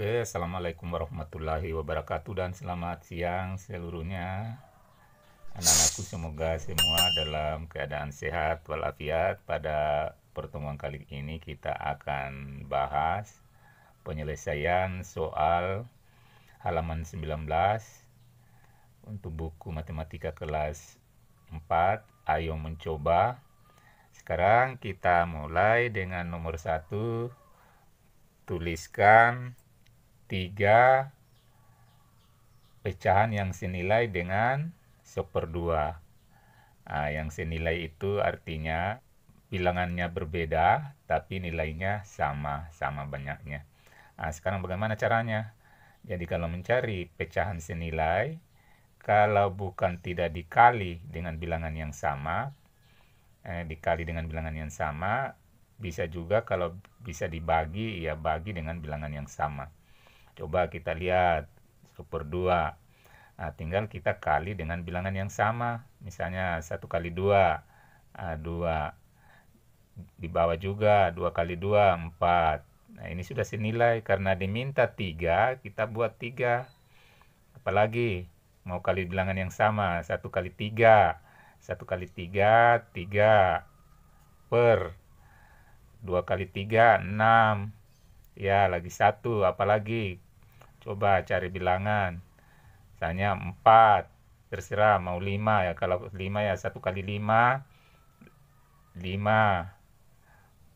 Oke, assalamualaikum warahmatullahi wabarakatuh dan selamat siang seluruhnya. Anak-anakku semoga semua dalam keadaan sehat walafiat. Pada pertemuan kali ini kita akan bahas penyelesaian soal halaman 19 untuk buku matematika kelas 4. Ayo mencoba. Sekarang kita mulai dengan nomor 1 tuliskan tiga pecahan yang senilai dengan 2. Nah, yang senilai itu artinya bilangannya berbeda, tapi nilainya sama, sama banyaknya. Nah, sekarang bagaimana caranya? Jadi kalau mencari pecahan senilai, kalau bukan tidak dikali dengan bilangan yang sama, eh, dikali dengan bilangan yang sama, bisa juga kalau bisa dibagi, ya bagi dengan bilangan yang sama. Coba kita lihat super 2. Nah, tinggal kita kali dengan bilangan yang sama. Misalnya 1 kali 2, 2. Ah, Di bawah juga 2 kali 2, 4. Nah, ini sudah senilai karena diminta 3, kita buat 3. Apalagi mau kali bilangan yang sama, 1 kali 3. 1 kali 3, 3 per 2 kali 3, 6 ya lagi 1 apalagi Coba cari bilangan. Misalnya 4, terserah mau 5 ya. Kalau 5 ya 1 kali 5, 5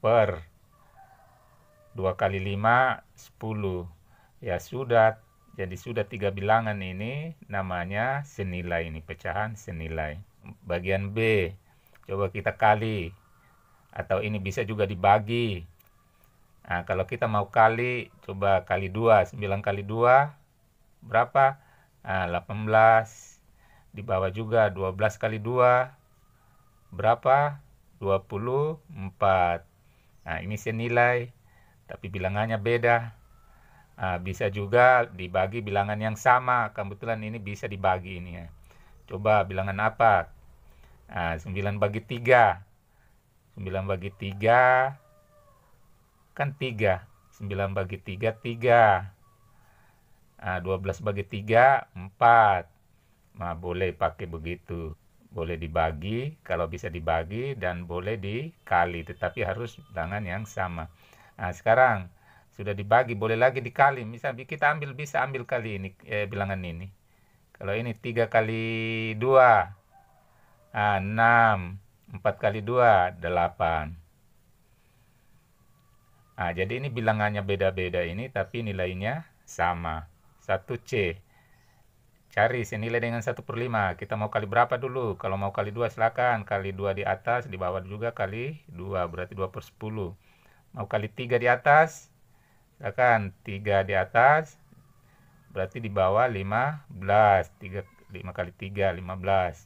per 2 kali 5, 10. Ya sudah, jadi sudah tiga bilangan ini namanya senilai ini, pecahan senilai. Bagian B, coba kita kali. Atau ini bisa juga dibagi Nah, kalau kita mau kali, coba kali 2. 9 kali 2, berapa? Nah, 18. Di bawah juga 12 kali 2, berapa? 24. Nah, ini senilai, tapi bilangannya beda. Nah, bisa juga dibagi bilangan yang sama. Kebetulan ini bisa dibagi ini ya. Coba bilangan apa? Nah, 9 bagi 3. 9 bagi 3 kan 3 9 bagi 3 3 nah, 12 bagi 3 4 nah, boleh pakai begitu boleh dibagi kalau bisa dibagi dan boleh dikali tetapi harus dengan yang sama nah sekarang sudah dibagi boleh lagi dikali misalnya kita ambil bisa ambil kali ini eh, bilangan ini kalau ini 3 kali 2 nah, 6 4 kali 2 8 Nah, jadi ini bilangannya beda-beda ini tapi nilainya sama. 1C. Cari senilai dengan 1 per 5. Kita mau kali berapa dulu? Kalau mau kali 2 silakan. Kali 2 di atas, di bawah juga kali 2. Berarti 2 per 10. Mau kali 3 di atas? Silakan. 3 di atas. Berarti di bawah 15. 3, 5 kali 3, 15.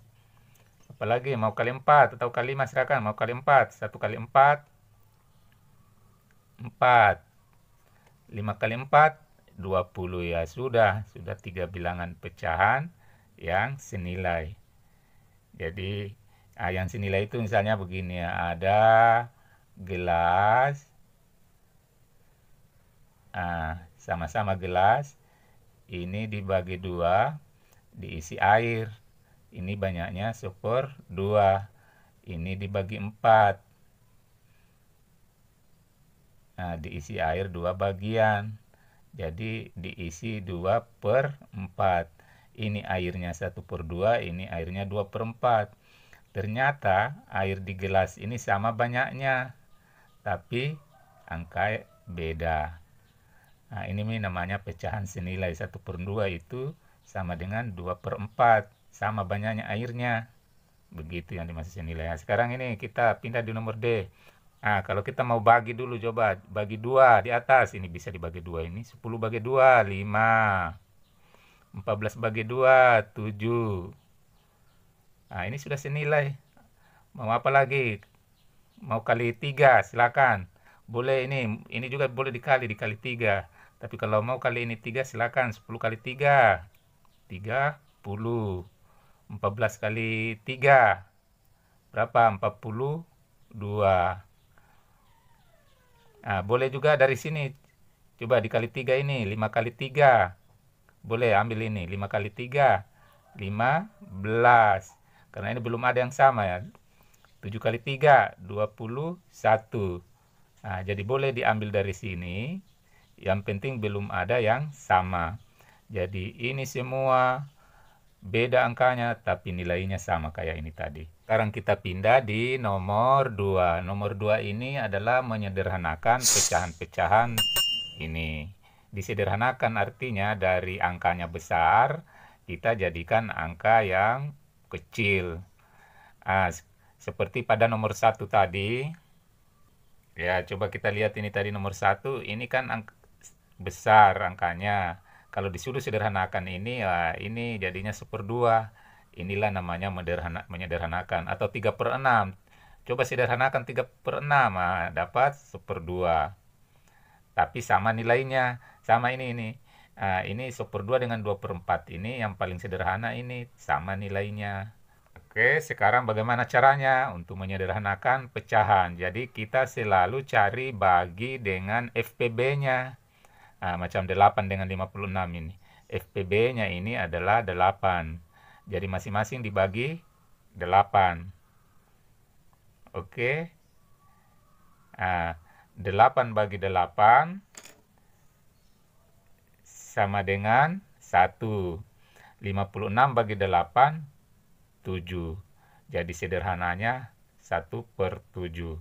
Apalagi mau kali 4 atau kali 5 silakan. Mau kali 4. 1 kali 4. 4. 5 kali 4, 20 ya. Sudah, sudah tiga bilangan pecahan yang senilai. Jadi, ah, yang senilai itu misalnya begini ya. Ada gelas. Ah, sama-sama gelas. Ini dibagi dua, diisi air. Ini banyaknya super dua. Ini dibagi empat Nah, diisi air dua bagian. Jadi diisi 2 per 4. Ini airnya 1 per 2, ini airnya 2 per 4. Ternyata air di gelas ini sama banyaknya. Tapi angka beda. Nah, ini namanya pecahan senilai 1 per 2 itu sama dengan 2 per 4. Sama banyaknya airnya. Begitu yang dimaksud senilai. Nah, sekarang ini kita pindah di nomor D. Nah, kalau kita mau bagi dulu coba bagi dua di atas ini bisa dibagi dua ini 10 bagi dua 5 14 bagi dua 7 Nah, ini sudah senilai. Mau apa lagi? Mau kali tiga silakan. Boleh ini ini juga boleh dikali dikali tiga Tapi kalau mau kali ini tiga silakan 10 kali tiga 30 14 kali tiga berapa 42 Nah, boleh juga dari sini. Coba dikali tiga ini. lima kali tiga Boleh ambil ini. lima kali tiga lima belas Karena ini belum ada yang sama ya. tujuh kali tiga 3. 21. Nah, jadi boleh diambil dari sini. Yang penting belum ada yang sama. Jadi ini semua beda angkanya tapi nilainya sama kayak ini tadi. Sekarang kita pindah di nomor 2. Nomor 2 ini adalah menyederhanakan pecahan-pecahan ini. Disederhanakan artinya dari angkanya besar kita jadikan angka yang kecil. Nah, seperti pada nomor satu tadi. Ya, coba kita lihat ini tadi nomor satu. Ini kan angka besar angkanya kalau disuruh sederhanakan ini, ya ini jadinya seperdua. Inilah namanya menderhana, menyederhanakan. Atau tiga per enam. Coba sederhanakan tiga per enam, nah, dapat seperdua. Tapi sama nilainya, sama ini ini. Uh, ini seperdua dengan dua per empat ini yang paling sederhana ini sama nilainya. Oke, sekarang bagaimana caranya untuk menyederhanakan pecahan? Jadi kita selalu cari bagi dengan FPB-nya. Nah, macam 8 dengan 56 ini. FPB-nya ini adalah 8. Jadi masing-masing dibagi 8. Oke. Okay. Nah, 8 bagi 8 sama dengan 1. 56 bagi 8, 7. Jadi sederhananya 1 per 7.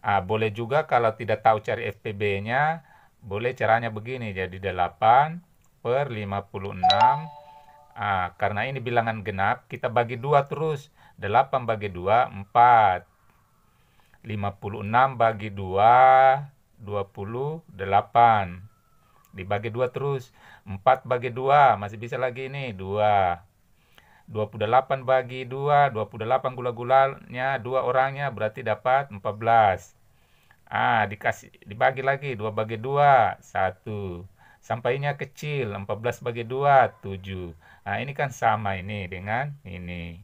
Nah, boleh juga kalau tidak tahu cari FPB-nya, boleh caranya begini, jadi 8 per 56. Ah, karena ini bilangan genap, kita bagi dua terus. 8 bagi 2, 4. 56 bagi 2, 28 dibagi dua terus 4 bagi 2 masih bisa lagi ini 2 28 bagi 2 28 gula-gulanya dua orangnya berarti dapat 14 Ah, dikasih dibagi lagi 2 bagi 2, 1. Sampainya kecil, 14 bagi 2, 7. Nah, ini kan sama ini dengan ini.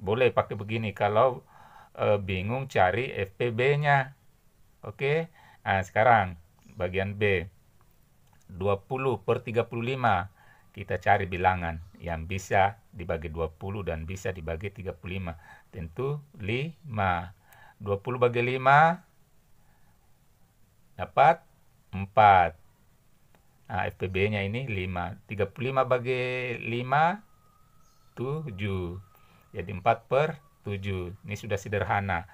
Boleh pakai begini kalau e, bingung cari FPB-nya. Oke. Nah, sekarang bagian B. 20 per 35. Kita cari bilangan yang bisa dibagi 20 dan bisa dibagi 35. Tentu 5. 20 bagi 5 dapat 4. Nah, FPB-nya ini 5. 35 bagi 5, 7. Jadi 4 per 7. Ini sudah sederhana.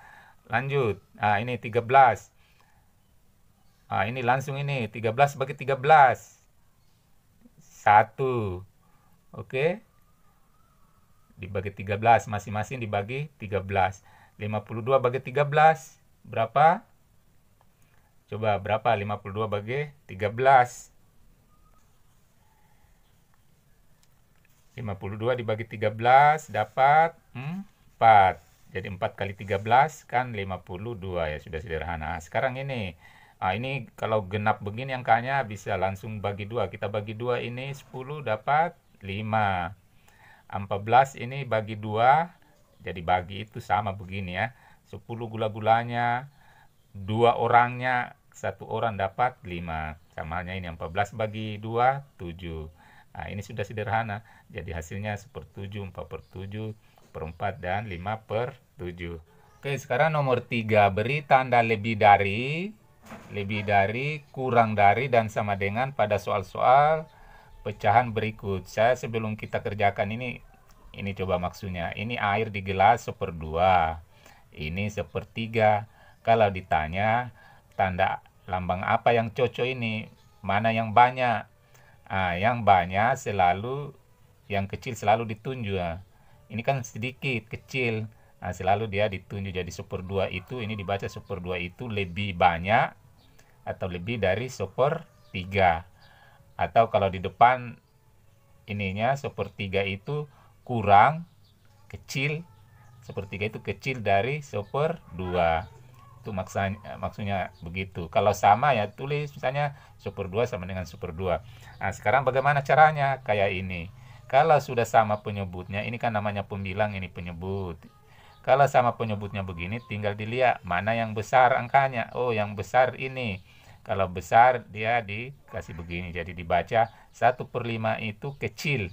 Lanjut. Nah, ini 13. Nah, ini langsung ini. 13 bagi 13. 1. Oke. Dibagi 13. Masing-masing dibagi 13. 52 bagi 13. Berapa? Coba berapa 52 bagi 13? 52 dibagi 13 dapat 4. Jadi 4 kali 13 kan 52 ya sudah sederhana. Sekarang ini Nah, ini kalau genap begini yang angkanya bisa langsung bagi dua. Kita bagi dua ini 10 dapat 5. 14 ini bagi dua. Jadi bagi itu sama begini ya. 10 gula-gulanya, dua orangnya satu orang dapat 5. Sama halnya ini 14 bagi 2, 7. Nah, ini sudah sederhana. Jadi hasilnya 1 per 7, 4 per 7, per 4, dan 5 per 7. Oke, sekarang nomor 3. Beri tanda lebih dari, lebih dari, kurang dari, dan sama dengan pada soal-soal pecahan berikut. Saya sebelum kita kerjakan ini, ini coba maksudnya. Ini air di gelas 1 per 2. Ini 1 per 3 Kalau ditanya, tanda lambang apa yang cocok ini mana yang banyak ah, yang banyak selalu yang kecil selalu ditunjuk ah. ini kan sedikit kecil ah, selalu dia ditunjuk jadi super dua itu ini dibaca super dua itu lebih banyak atau lebih dari super tiga atau kalau di depan ininya super tiga itu kurang kecil super tiga itu kecil dari super dua itu maksanya, maksudnya begitu. Kalau sama ya tulis misalnya super 2 sama dengan super 2. Nah, sekarang bagaimana caranya? Kayak ini. Kalau sudah sama penyebutnya, ini kan namanya pembilang, ini penyebut. Kalau sama penyebutnya begini, tinggal dilihat mana yang besar angkanya. Oh, yang besar ini. Kalau besar, dia dikasih begini. Jadi dibaca 1 per 5 itu kecil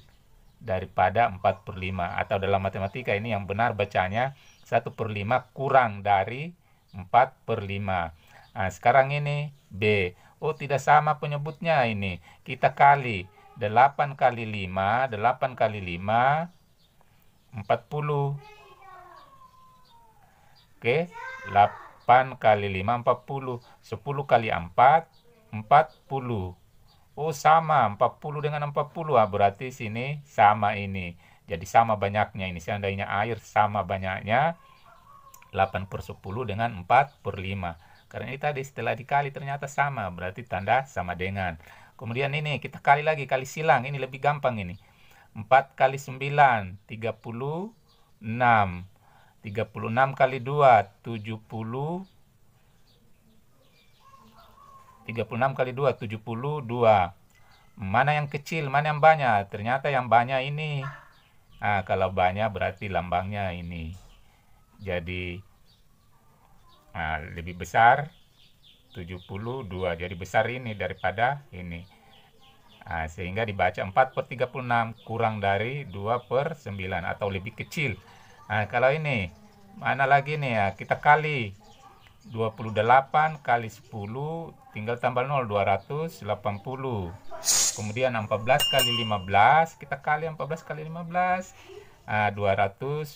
daripada 4 per 5 atau dalam matematika ini yang benar bacanya 1 per 5 kurang dari 4 per 5. Nah, sekarang ini B. Oh, tidak sama penyebutnya ini. Kita kali 8 kali 5, 8 kali 5, 40. Oke, 8 kali 5, 40. 10 kali 4, 40. Oh sama 40 dengan 40 ah berarti sini sama ini. Jadi sama banyaknya ini seandainya air sama banyaknya 8 per 10 dengan 4 per 5. Karena ini tadi setelah dikali ternyata sama, berarti tanda sama dengan. Kemudian ini kita kali lagi, kali silang, ini lebih gampang ini. 4 kali 9, 36. 36 kali 2, 70. 36 kali 2, 72. Mana yang kecil, mana yang banyak? Ternyata yang banyak ini. Nah, kalau banyak berarti lambangnya ini. Jadi nah, lebih besar 72 jadi besar ini daripada ini nah, sehingga dibaca 4 per 36 kurang dari 2 per 9 atau lebih kecil nah, kalau ini mana lagi nih ya kita kali 28 kali 10 tinggal tambah 0 280 kemudian 14 kali 15 kita kali 14 kali 15 nah, 210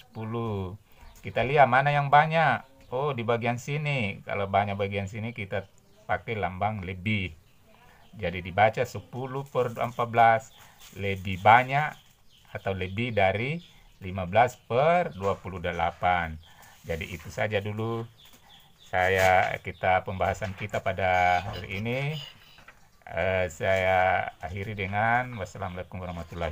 kita lihat mana yang banyak oh di bagian sini kalau banyak bagian sini kita pakai lambang lebih jadi dibaca 10 per 14 lebih banyak atau lebih dari 15 per 28 jadi itu saja dulu saya kita pembahasan kita pada hari ini uh, saya akhiri dengan wassalamualaikum warahmatullahi